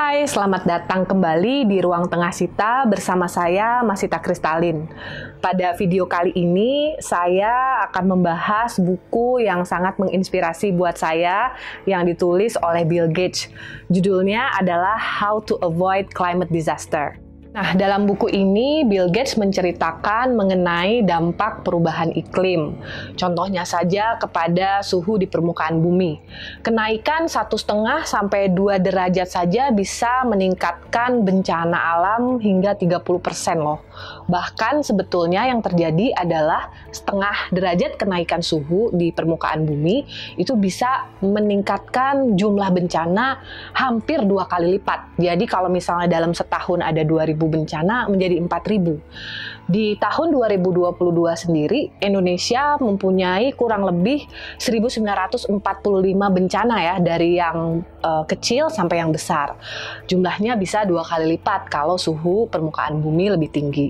Hai, selamat datang kembali di Ruang Tengah Sita bersama saya Masita Kristalin. Pada video kali ini saya akan membahas buku yang sangat menginspirasi buat saya yang ditulis oleh Bill Gates. Judulnya adalah How to Avoid Climate Disaster. Nah, dalam buku ini Bill Gates menceritakan mengenai dampak perubahan iklim. Contohnya saja kepada suhu di permukaan bumi. Kenaikan satu setengah sampai 2 derajat saja bisa meningkatkan bencana alam hingga 30% loh. Bahkan sebetulnya yang terjadi adalah setengah derajat kenaikan suhu di permukaan bumi itu bisa meningkatkan jumlah bencana hampir dua kali lipat. Jadi kalau misalnya dalam setahun ada 2000 bencana menjadi 4000. Di tahun 2022 sendiri Indonesia mempunyai kurang lebih 1945 bencana ya dari yang uh, kecil sampai yang besar. Jumlahnya bisa dua kali lipat kalau suhu permukaan bumi lebih tinggi.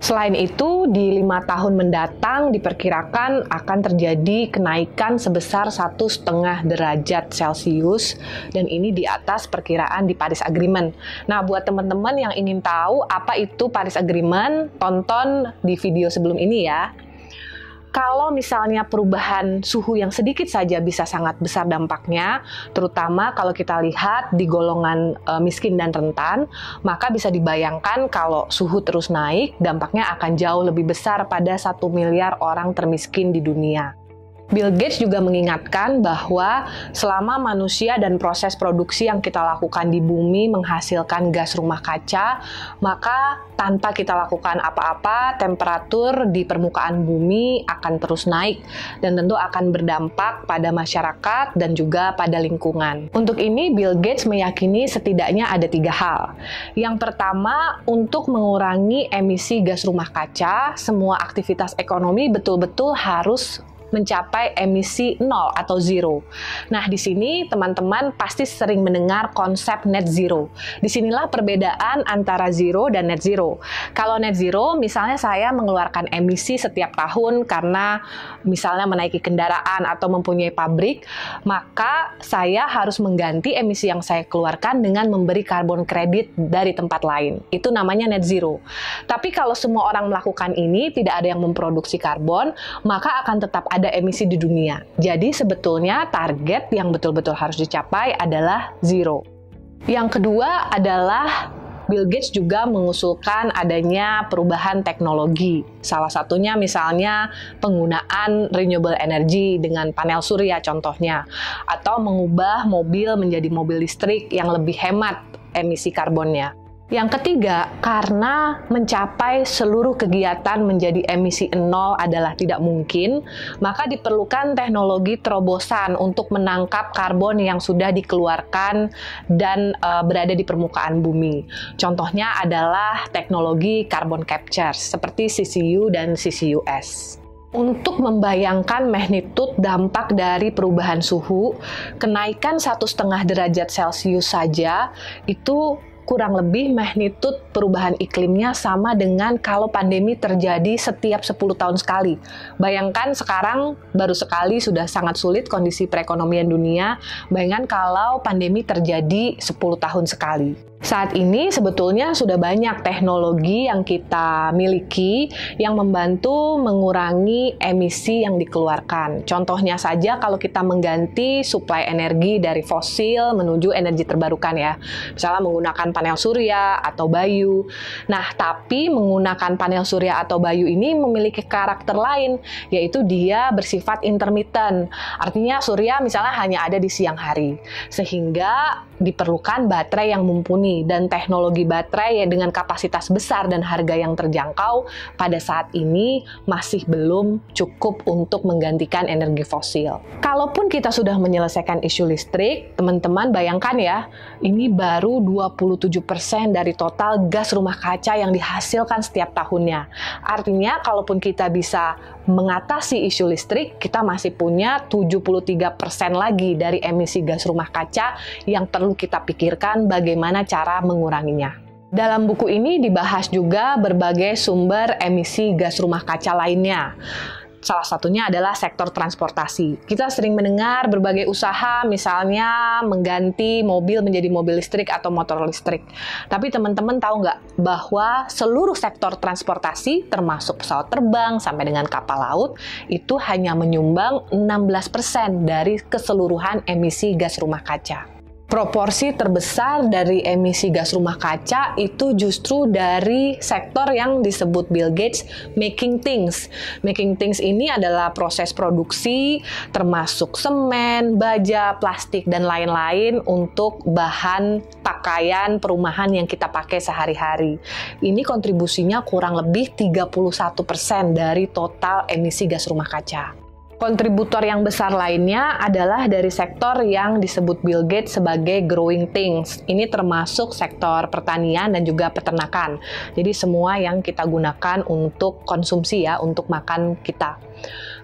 Selain itu, di lima tahun mendatang diperkirakan akan terjadi kenaikan sebesar satu setengah derajat Celcius dan ini di atas perkiraan di Paris Agreement. Nah, buat teman-teman yang ingin tahu apa itu Paris Agreement, tonton di video sebelum ini ya kalau misalnya perubahan suhu yang sedikit saja bisa sangat besar dampaknya, terutama kalau kita lihat di golongan e, miskin dan rentan, maka bisa dibayangkan kalau suhu terus naik, dampaknya akan jauh lebih besar pada satu miliar orang termiskin di dunia. Bill Gates juga mengingatkan bahwa selama manusia dan proses produksi yang kita lakukan di bumi menghasilkan gas rumah kaca, maka tanpa kita lakukan apa-apa, temperatur di permukaan bumi akan terus naik dan tentu akan berdampak pada masyarakat dan juga pada lingkungan. Untuk ini, Bill Gates meyakini setidaknya ada tiga hal. Yang pertama, untuk mengurangi emisi gas rumah kaca, semua aktivitas ekonomi betul-betul harus mencapai emisi nol atau zero. Nah, di sini teman-teman pasti sering mendengar konsep net zero. Di sinilah perbedaan antara zero dan net zero. Kalau net zero, misalnya saya mengeluarkan emisi setiap tahun karena misalnya menaiki kendaraan atau mempunyai pabrik, maka saya harus mengganti emisi yang saya keluarkan dengan memberi karbon kredit dari tempat lain. Itu namanya net zero. Tapi kalau semua orang melakukan ini, tidak ada yang memproduksi karbon, maka akan tetap ada ada emisi di dunia. Jadi sebetulnya target yang betul-betul harus dicapai adalah zero. Yang kedua adalah Bill Gates juga mengusulkan adanya perubahan teknologi. Salah satunya misalnya penggunaan renewable energy dengan panel surya contohnya atau mengubah mobil menjadi mobil listrik yang lebih hemat emisi karbonnya. Yang ketiga, karena mencapai seluruh kegiatan menjadi emisi nol adalah tidak mungkin, maka diperlukan teknologi terobosan untuk menangkap karbon yang sudah dikeluarkan dan e, berada di permukaan bumi. Contohnya adalah teknologi carbon capture seperti CCU dan CCUS. Untuk membayangkan magnitude dampak dari perubahan suhu, kenaikan satu setengah derajat Celcius saja itu kurang lebih magnitud perubahan iklimnya sama dengan kalau pandemi terjadi setiap 10 tahun sekali. Bayangkan sekarang baru sekali sudah sangat sulit kondisi perekonomian dunia. Bayangkan kalau pandemi terjadi 10 tahun sekali. Saat ini sebetulnya sudah banyak teknologi yang kita miliki yang membantu mengurangi emisi yang dikeluarkan. Contohnya saja kalau kita mengganti suplai energi dari fosil menuju energi terbarukan ya. Misalnya menggunakan panel surya atau bayu. Nah, tapi menggunakan panel surya atau bayu ini memiliki karakter lain yaitu dia bersifat intermittent. Artinya surya misalnya hanya ada di siang hari sehingga diperlukan baterai yang mumpuni dan teknologi baterai ya dengan kapasitas besar dan harga yang terjangkau pada saat ini masih belum cukup untuk menggantikan energi fosil. Kalaupun kita sudah menyelesaikan isu listrik, teman-teman bayangkan ya, ini baru 27% dari total gas rumah kaca yang dihasilkan setiap tahunnya. Artinya kalaupun kita bisa mengatasi isu listrik, kita masih punya 73% lagi dari emisi gas rumah kaca yang perlu kita pikirkan bagaimana cara menguranginya. Dalam buku ini dibahas juga berbagai sumber emisi gas rumah kaca lainnya. Salah satunya adalah sektor transportasi. Kita sering mendengar berbagai usaha misalnya mengganti mobil menjadi mobil listrik atau motor listrik. Tapi teman-teman tahu nggak bahwa seluruh sektor transportasi termasuk pesawat terbang sampai dengan kapal laut itu hanya menyumbang 16% dari keseluruhan emisi gas rumah kaca proporsi terbesar dari emisi gas rumah kaca itu justru dari sektor yang disebut Bill Gates making things. Making things ini adalah proses produksi termasuk semen, baja, plastik dan lain-lain untuk bahan pakaian perumahan yang kita pakai sehari-hari. Ini kontribusinya kurang lebih 31% dari total emisi gas rumah kaca. Kontributor yang besar lainnya adalah dari sektor yang disebut Bill Gates sebagai growing things. Ini termasuk sektor pertanian dan juga peternakan. Jadi semua yang kita gunakan untuk konsumsi ya, untuk makan kita.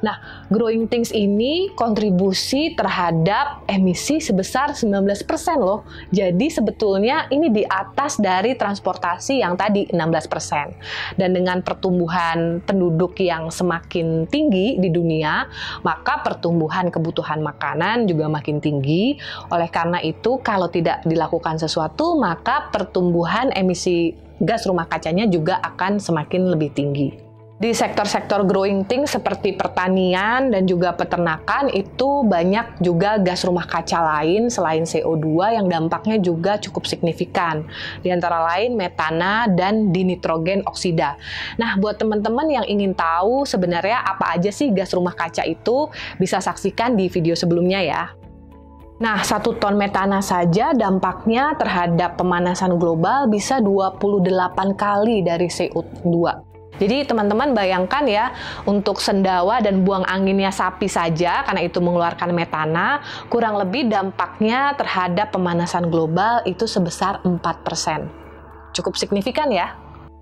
Nah, Growing Things ini kontribusi terhadap emisi sebesar 19% loh. Jadi sebetulnya ini di atas dari transportasi yang tadi 16%. Dan dengan pertumbuhan penduduk yang semakin tinggi di dunia, maka pertumbuhan kebutuhan makanan juga makin tinggi. Oleh karena itu, kalau tidak dilakukan sesuatu, maka pertumbuhan emisi gas rumah kacanya juga akan semakin lebih tinggi di sektor-sektor growing thing seperti pertanian dan juga peternakan itu banyak juga gas rumah kaca lain selain CO2 yang dampaknya juga cukup signifikan. Di antara lain metana dan dinitrogen oksida. Nah, buat teman-teman yang ingin tahu sebenarnya apa aja sih gas rumah kaca itu, bisa saksikan di video sebelumnya ya. Nah, satu ton metana saja dampaknya terhadap pemanasan global bisa 28 kali dari CO2. Jadi teman-teman bayangkan ya untuk sendawa dan buang anginnya sapi saja karena itu mengeluarkan metana kurang lebih dampaknya terhadap pemanasan global itu sebesar 4%. Cukup signifikan ya.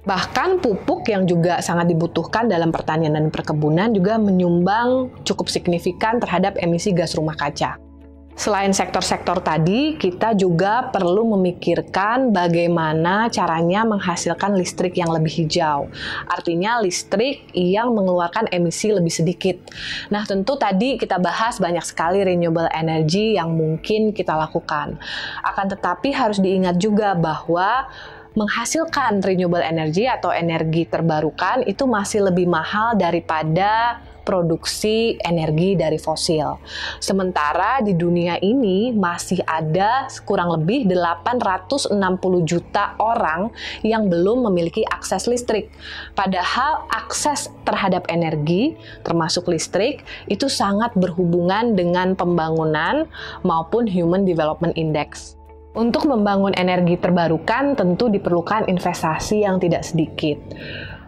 Bahkan pupuk yang juga sangat dibutuhkan dalam pertanian dan perkebunan juga menyumbang cukup signifikan terhadap emisi gas rumah kaca. Selain sektor-sektor tadi, kita juga perlu memikirkan bagaimana caranya menghasilkan listrik yang lebih hijau. Artinya listrik yang mengeluarkan emisi lebih sedikit. Nah, tentu tadi kita bahas banyak sekali renewable energy yang mungkin kita lakukan. Akan tetapi harus diingat juga bahwa menghasilkan renewable energy atau energi terbarukan itu masih lebih mahal daripada produksi energi dari fosil. Sementara di dunia ini masih ada kurang lebih 860 juta orang yang belum memiliki akses listrik. Padahal akses terhadap energi termasuk listrik itu sangat berhubungan dengan pembangunan maupun Human Development Index. Untuk membangun energi terbarukan tentu diperlukan investasi yang tidak sedikit.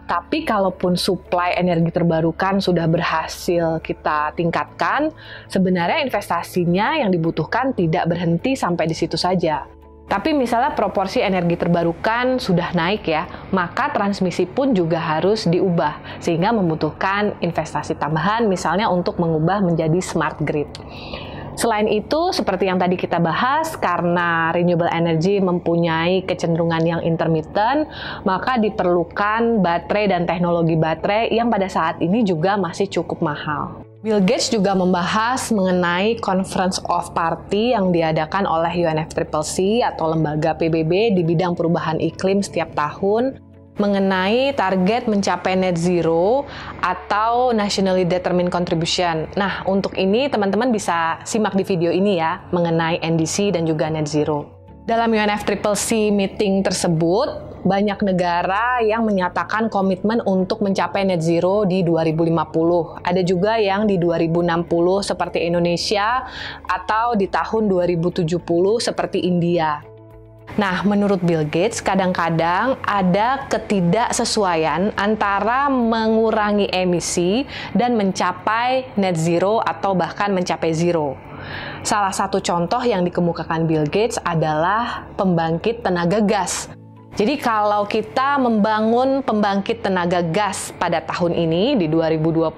Tapi kalaupun supply energi terbarukan sudah berhasil kita tingkatkan, sebenarnya investasinya yang dibutuhkan tidak berhenti sampai di situ saja. Tapi misalnya proporsi energi terbarukan sudah naik ya, maka transmisi pun juga harus diubah sehingga membutuhkan investasi tambahan misalnya untuk mengubah menjadi smart grid. Selain itu, seperti yang tadi kita bahas, karena renewable energy mempunyai kecenderungan yang intermittent, maka diperlukan baterai dan teknologi baterai yang pada saat ini juga masih cukup mahal. Bill Gates juga membahas mengenai Conference of Party yang diadakan oleh UNFCCC atau lembaga PBB di bidang perubahan iklim setiap tahun mengenai target mencapai net zero atau nationally determined contribution. Nah, untuk ini teman-teman bisa simak di video ini ya mengenai NDC dan juga net zero. Dalam UNFCCC meeting tersebut, banyak negara yang menyatakan komitmen untuk mencapai net zero di 2050. Ada juga yang di 2060 seperti Indonesia atau di tahun 2070 seperti India. Nah, menurut Bill Gates, kadang-kadang ada ketidaksesuaian antara mengurangi emisi dan mencapai net zero atau bahkan mencapai zero. Salah satu contoh yang dikemukakan Bill Gates adalah pembangkit tenaga gas jadi kalau kita membangun pembangkit tenaga gas pada tahun ini di 2022,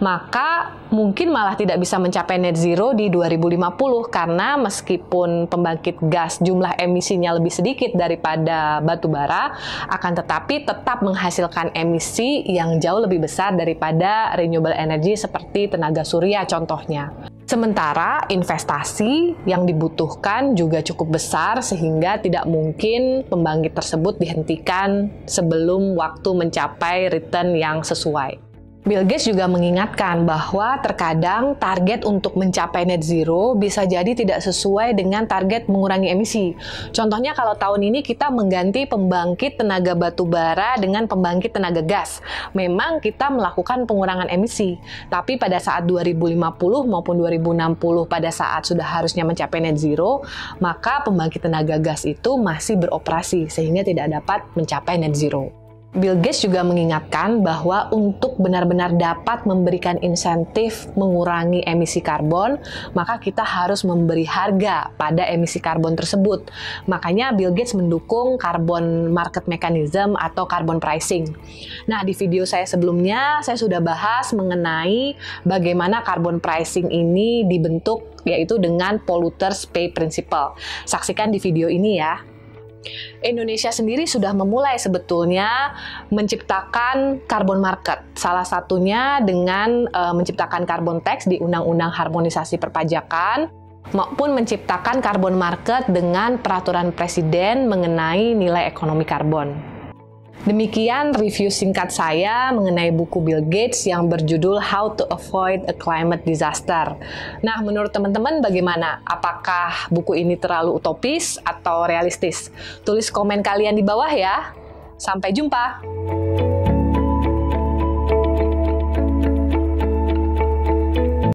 maka mungkin malah tidak bisa mencapai net zero di 2050 karena meskipun pembangkit gas jumlah emisinya lebih sedikit daripada batu bara, akan tetapi tetap menghasilkan emisi yang jauh lebih besar daripada renewable energy seperti tenaga surya contohnya. Sementara investasi yang dibutuhkan juga cukup besar sehingga tidak mungkin pembangkit tersebut dihentikan sebelum waktu mencapai return yang sesuai. Bill Gates juga mengingatkan bahwa terkadang target untuk mencapai net zero bisa jadi tidak sesuai dengan target mengurangi emisi. Contohnya kalau tahun ini kita mengganti pembangkit tenaga batu bara dengan pembangkit tenaga gas. Memang kita melakukan pengurangan emisi, tapi pada saat 2050 maupun 2060 pada saat sudah harusnya mencapai net zero, maka pembangkit tenaga gas itu masih beroperasi sehingga tidak dapat mencapai net zero. Bill Gates juga mengingatkan bahwa untuk benar-benar dapat memberikan insentif mengurangi emisi karbon, maka kita harus memberi harga pada emisi karbon tersebut. Makanya Bill Gates mendukung carbon market mechanism atau carbon pricing. Nah, di video saya sebelumnya saya sudah bahas mengenai bagaimana carbon pricing ini dibentuk yaitu dengan polluters pay principle. Saksikan di video ini ya. Indonesia sendiri sudah memulai sebetulnya menciptakan carbon market. Salah satunya dengan e, menciptakan carbon tax di Undang-Undang Harmonisasi Perpajakan maupun menciptakan carbon market dengan peraturan presiden mengenai nilai ekonomi karbon. Demikian review singkat saya mengenai buku Bill Gates yang berjudul How to Avoid a Climate Disaster. Nah, menurut teman-teman bagaimana? Apakah buku ini terlalu utopis atau realistis? Tulis komen kalian di bawah ya. Sampai jumpa.